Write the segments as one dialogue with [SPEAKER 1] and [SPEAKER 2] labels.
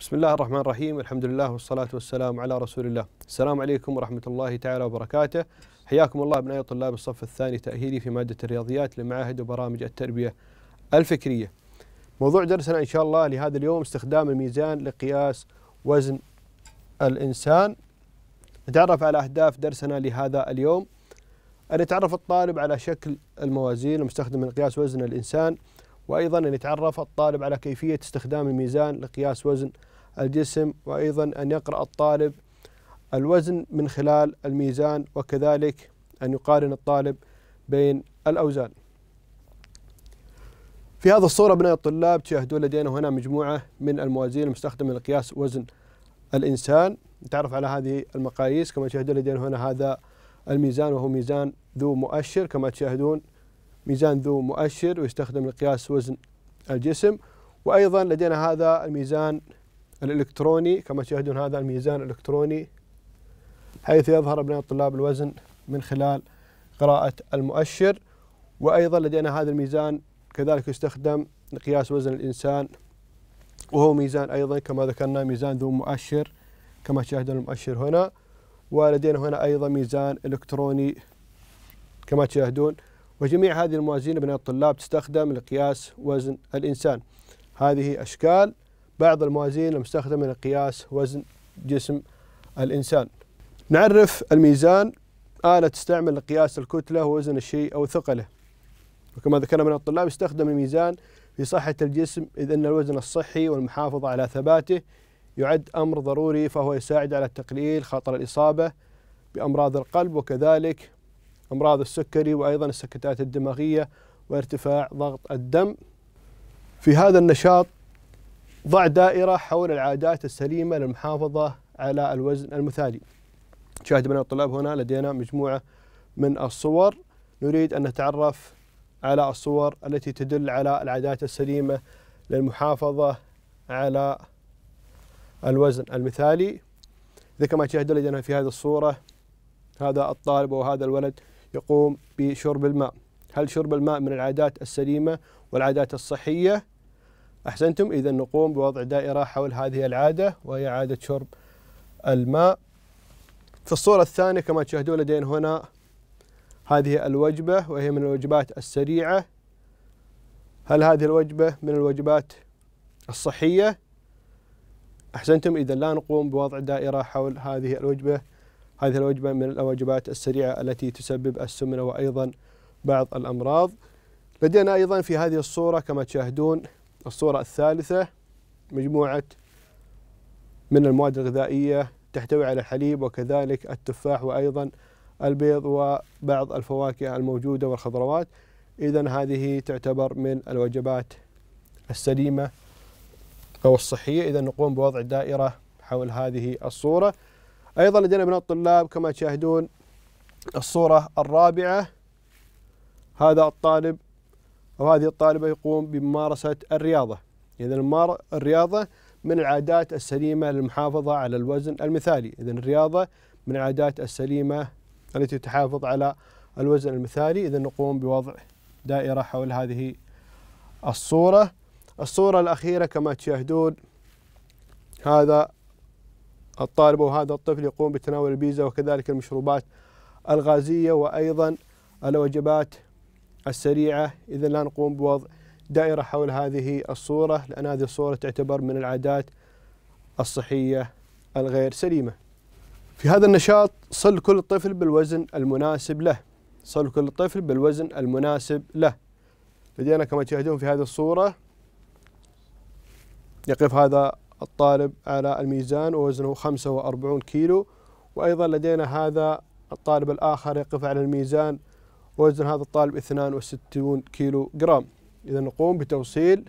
[SPEAKER 1] بسم الله الرحمن الرحيم الحمد لله والصلاة والسلام على رسول الله السلام عليكم ورحمة الله تعالى وبركاته حياكم الله أبنائي طلاب الصف الثاني تأهيلي في مادة الرياضيات لمعاهد وبرامج التربية الفكرية موضوع درسنا إن شاء الله لهذا اليوم استخدام الميزان لقياس وزن الإنسان نتعرف على أهداف درسنا لهذا اليوم أن يتعرف الطالب على شكل الموازين المستخدمة لقياس وزن الإنسان وأيضا أن يتعرف الطالب على كيفية استخدام الميزان لقياس وزن الجسم وأيضا أن يقرأ الطالب الوزن من خلال الميزان وكذلك أن يقارن الطالب بين الأوزان في هذه الصورة أبناء الطلاب تشاهدون لدينا هنا مجموعة من الموازين المستخدمة لقياس وزن الإنسان نتعرف على هذه المقاييس كما تشاهدون لدينا هنا هذا الميزان وهو ميزان ذو مؤشر كما تشاهدون ميزان ذو مؤشر ويستخدم لقياس وزن الجسم وأيضا لدينا هذا الميزان الإلكتروني كما تشاهدون هذا الميزان الإلكتروني حيث يظهر أبناء الطلاب الوزن من خلال قراءة المؤشر وأيضا لدينا هذا الميزان كذلك يستخدم لقياس وزن الإنسان وهو ميزان أيضا كما ذكرنا ميزان ذو مؤشر كما تشاهدون المؤشر هنا ولدينا هنا أيضا ميزان إلكتروني كما تشاهدون وجميع هذه الموازين بين الطلاب تستخدم لقياس وزن الإنسان هذه أشكال بعض الموازين المستخدمة لقياس وزن جسم الإنسان نعرف الميزان آلة تستعمل لقياس الكتلة ووزن الشيء أو ثقله وكما ذكرنا من الطلاب يستخدم الميزان في صحة الجسم إذ أن الوزن الصحي والمحافظة على ثباته يعد أمر ضروري فهو يساعد على تقليل خطر الإصابة بأمراض القلب وكذلك أمراض السكري وأيضا السكتات الدماغية وارتفاع ضغط الدم في هذا النشاط ضع دائرة حول العادات السليمة للمحافظة على الوزن المثالي شاهد من الطلاب هنا لدينا مجموعة من الصور نريد أن نتعرف على الصور التي تدل على العادات السليمة للمحافظة على الوزن المثالي إذا كما تشاهد لدينا في هذه الصورة هذا الطالب أو هذا الولد يقوم بشرب الماء هل شرب الماء من العادات السليمة والعادات الصحية أحسنتم إذا نقوم بوضع دائرة حول هذه العادة وهي عادة شرب الماء في الصورة الثانية كما تشاهدون لدينا هنا هذه الوجبة وهي من الوجبات السريعة هل هذه الوجبة من الوجبات الصحية؟ أحسنتم إذا لا نقوم بوضع دائرة حول هذه الوجبة هذه الوجبة من الوجبات السريعة التي تسبب السمنة وأيضا بعض الأمراض لدينا أيضا في هذه الصورة كما تشاهدون الصورة الثالثة مجموعة من المواد الغذائية تحتوي على الحليب وكذلك التفاح وأيضا البيض وبعض الفواكه الموجودة والخضروات إذا هذه تعتبر من الوجبات السليمة أو الصحية إذا نقوم بوضع دائرة حول هذه الصورة أيضا لدينا من الطلاب كما تشاهدون الصورة الرابعة هذا الطالب وهذه الطالبة يقوم بممارسة الرياضة إذا الرياضة من العادات السليمة للمحافظة على الوزن المثالي إذا الرياضة من العادات السليمة التي تحافظ على الوزن المثالي إذا نقوم بوضع دائرة حول هذه الصورة الصورة الأخيرة كما تشاهدون هذا الطالب وهذا الطفل يقوم بتناول البيتزا وكذلك المشروبات الغازية وأيضا الوجبات السريعة إذا لا نقوم بوضع دائرة حول هذه الصورة لأن هذه الصورة تعتبر من العادات الصحية الغير سليمة في هذا النشاط صل كل طفل بالوزن المناسب له صل كل طفل بالوزن المناسب له لدينا كما تشاهدون في هذه الصورة يقف هذا الطالب على الميزان ووزنه 45 كيلو وأيضا لدينا هذا الطالب الآخر يقف على الميزان وزن هذا الطالب 62 كيلو جرام إذا نقوم بتوصيل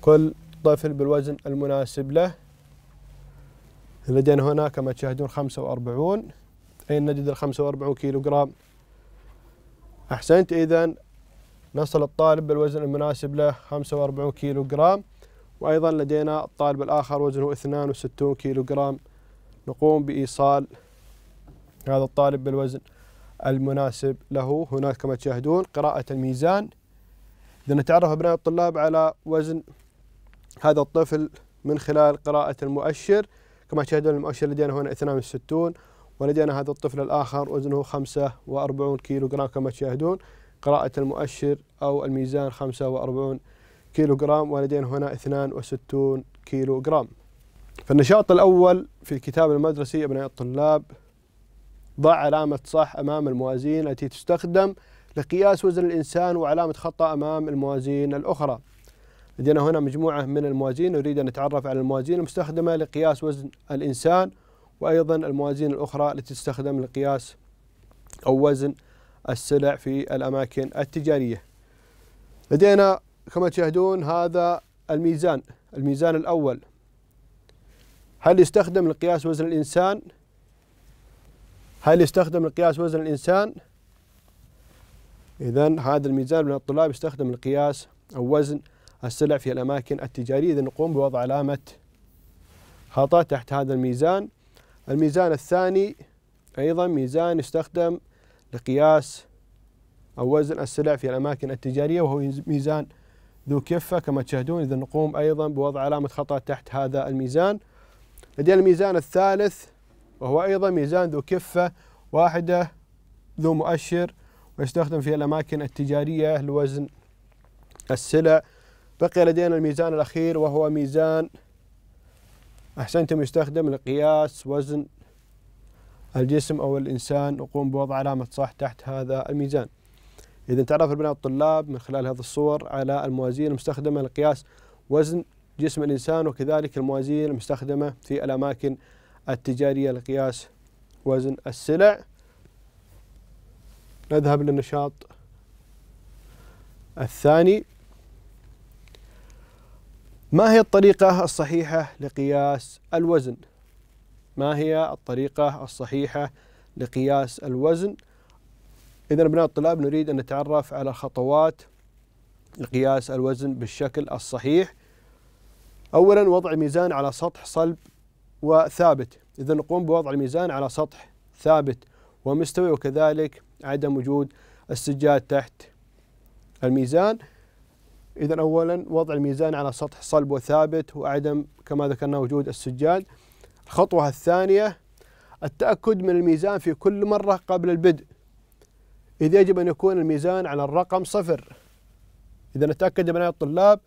[SPEAKER 1] كل طفل بالوزن المناسب له لدينا هنا كما تشاهدون 45 أين نجد ال 45 كيلو جرام أحسنت إذا نصل الطالب بالوزن المناسب له 45 كيلو جرام وأيضا لدينا الطالب الآخر وزنه 62 كيلو جرام نقوم بإيصال هذا الطالب بالوزن المناسب له هناك كما تشاهدون قراءة الميزان لنتعرف أبناء الطلاب على وزن هذا الطفل من خلال قراءة المؤشر كما تشاهدون المؤشر لدينا هنا 62 ولدينا هذا الطفل الآخر وزنه 45 كيلو جرام كما تشاهدون قراءة المؤشر أو الميزان 45 كيلو جرام ولدينا هنا 62 كيلو جرام فالنشاط الأول في الكتاب المدرسي أبناء الطلاب ضع علامة صح أمام الموازين التي تستخدم لقياس وزن الإنسان وعلامة خطأ أمام الموازين الأخرى لدينا هنا مجموعة من الموازين نريد أن نتعرف على الموازين المستخدمة لقياس وزن الإنسان وأيضا الموازين الأخرى التي تستخدم لقياس أو وزن السلع في الأماكن التجارية لدينا كما تشاهدون هذا الميزان الميزان الأول هل يستخدم لقياس وزن الإنسان هل يستخدم لقياس وزن الإنسان؟ إذا هذا الميزان من الطلاب يستخدم لقياس أو وزن السلع في الأماكن التجارية إذا نقوم بوضع علامة خطأ تحت هذا الميزان الميزان الثاني أيضا ميزان يستخدم لقياس أو وزن السلع في الأماكن التجارية وهو ميزان ذو كفة كما تشاهدون إذا نقوم أيضا بوضع علامة خطأ تحت هذا الميزان لدينا الميزان الثالث وهو أيضا ميزان ذو كفة واحدة ذو مؤشر ويستخدم في الأماكن التجارية لوزن السلع بقي لدينا الميزان الأخير وهو ميزان أحسنتم يستخدم لقياس وزن الجسم أو الإنسان نقوم بوضع علامة صح تحت هذا الميزان إذا تعرف البناء الطلاب من خلال هذه الصور على الموازين المستخدمة لقياس وزن جسم الإنسان وكذلك الموازين المستخدمة في الأماكن التجارية لقياس وزن السلع نذهب للنشاط الثاني ما هي الطريقة الصحيحة لقياس الوزن؟ ما هي الطريقة الصحيحة لقياس الوزن؟ إذا أبناء الطلاب نريد أن نتعرف على خطوات لقياس الوزن بالشكل الصحيح. أولا وضع ميزان على سطح صلب وثابت إذا نقوم بوضع الميزان على سطح ثابت ومستوي وكذلك عدم وجود السجاد تحت الميزان إذا أولا وضع الميزان على سطح صلب وثابت وعدم كما ذكرنا وجود السجاد الخطوة الثانية التأكد من الميزان في كل مرة قبل البدء إذ يجب أن يكون الميزان على الرقم صفر إذا نتأكد من الطلاب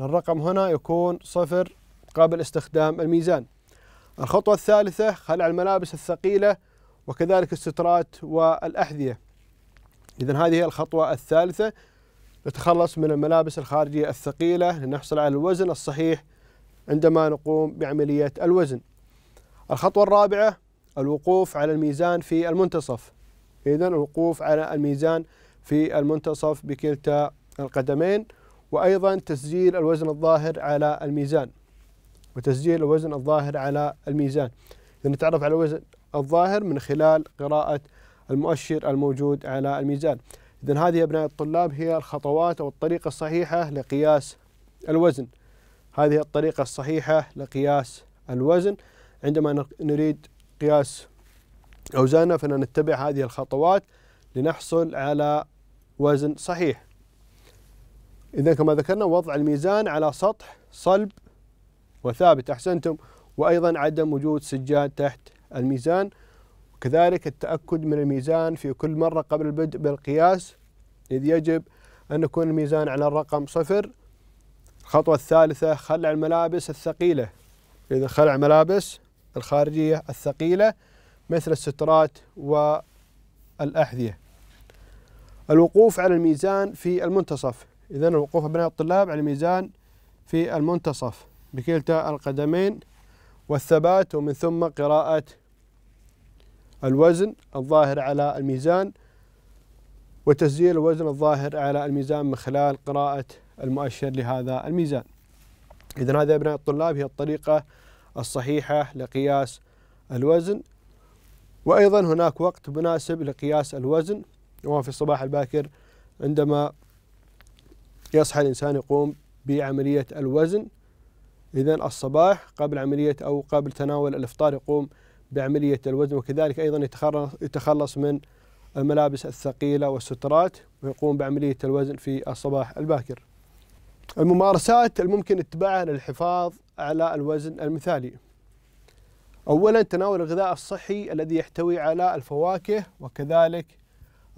[SPEAKER 1] الرقم هنا يكون صفر قبل استخدام الميزان الخطوة الثالثة خلع الملابس الثقيلة وكذلك السترات والأحذية إذا هذه هي الخطوة الثالثة نتخلص من الملابس الخارجية الثقيلة لنحصل على الوزن الصحيح عندما نقوم بعملية الوزن الخطوة الرابعة الوقوف على الميزان في المنتصف إذا الوقوف على الميزان في المنتصف بكلتا القدمين وأيضا تسجيل الوزن الظاهر على الميزان وتسجيل الوزن الظاهر على الميزان إذا يعني نتعرف على الوزن الظاهر من خلال قراءة المؤشر الموجود على الميزان إذا هذه يا أبناء الطلاب هي الخطوات أو الطريقة الصحيحة لقياس الوزن هذه الطريقة الصحيحة لقياس الوزن عندما نريد قياس أوزاننا فنتبع هذه الخطوات لنحصل على وزن صحيح إذا كما ذكرنا وضع الميزان على سطح صلب وثابت أحسنتم وأيضا عدم وجود سجاد تحت الميزان وكذلك التأكد من الميزان في كل مرة قبل البدء بالقياس إذ يجب أن يكون الميزان على الرقم صفر الخطوة الثالثة خلع الملابس الثقيلة إذا خلع ملابس الخارجية الثقيلة مثل السترات والأحذية الوقوف على الميزان في المنتصف إذا الوقوف أبناء الطلاب على الميزان في المنتصف بكلتا القدمين والثبات ومن ثم قراءة الوزن الظاهر على الميزان وتسجيل الوزن الظاهر على الميزان من خلال قراءة المؤشر لهذا الميزان إذا هذا أبناء الطلاب هي الطريقة الصحيحة لقياس الوزن وأيضا هناك وقت مناسب لقياس الوزن وهو في الصباح الباكر عندما يصحى الإنسان يقوم بعملية الوزن إذا الصباح قبل عملية أو قبل تناول الإفطار يقوم بعملية الوزن وكذلك أيضا يتخلص من الملابس الثقيلة والسترات ويقوم بعملية الوزن في الصباح الباكر الممارسات الممكن اتباعها للحفاظ على الوزن المثالي أولا تناول الغذاء الصحي الذي يحتوي على الفواكه وكذلك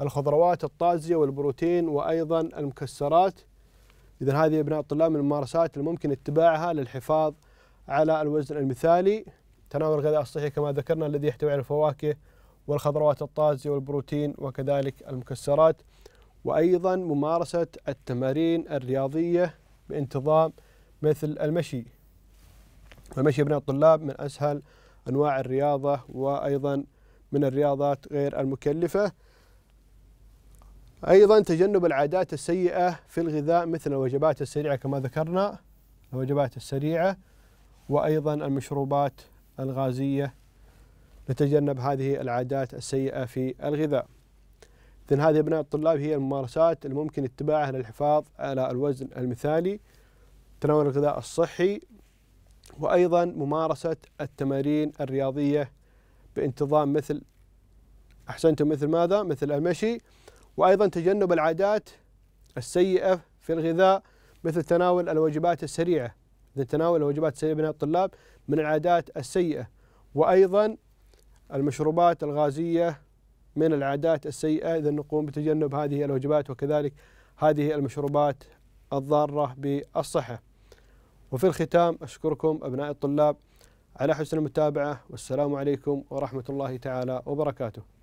[SPEAKER 1] الخضروات الطازجة والبروتين وأيضا المكسرات إذا هذه أبناء الطلاب من الممارسات اللي ممكن اتباعها للحفاظ على الوزن المثالي تناول الغذاء الصحي كما ذكرنا الذي يحتوي على الفواكه والخضروات الطازجة والبروتين وكذلك المكسرات وأيضا ممارسة التمارين الرياضية بانتظام مثل المشي فمشي ابناء الطلاب من أسهل أنواع الرياضة وأيضا من الرياضات غير المكلفة أيضا تجنب العادات السيئة في الغذاء مثل الوجبات السريعة كما ذكرنا الوجبات السريعة وأيضا المشروبات الغازية نتجنب هذه العادات السيئة في الغذاء إذن هذه أبناء الطلاب هي الممارسات الممكن اتباعها للحفاظ على الوزن المثالي تناول الغذاء الصحي وأيضا ممارسة التمارين الرياضية بانتظام مثل أحسنتم مثل ماذا؟ مثل المشي وأيضا تجنب العادات السيئة في الغذاء مثل تناول الوجبات السريعة مثل تناول الوجبات السريعة بين الطلاب من العادات السيئة وأيضا المشروبات الغازية من العادات السيئة إذا نقوم بتجنب هذه الوجبات وكذلك هذه المشروبات الضارة بالصحة وفي الختام أشكركم أبناء الطلاب على حسن المتابعة والسلام عليكم ورحمة الله تعالى وبركاته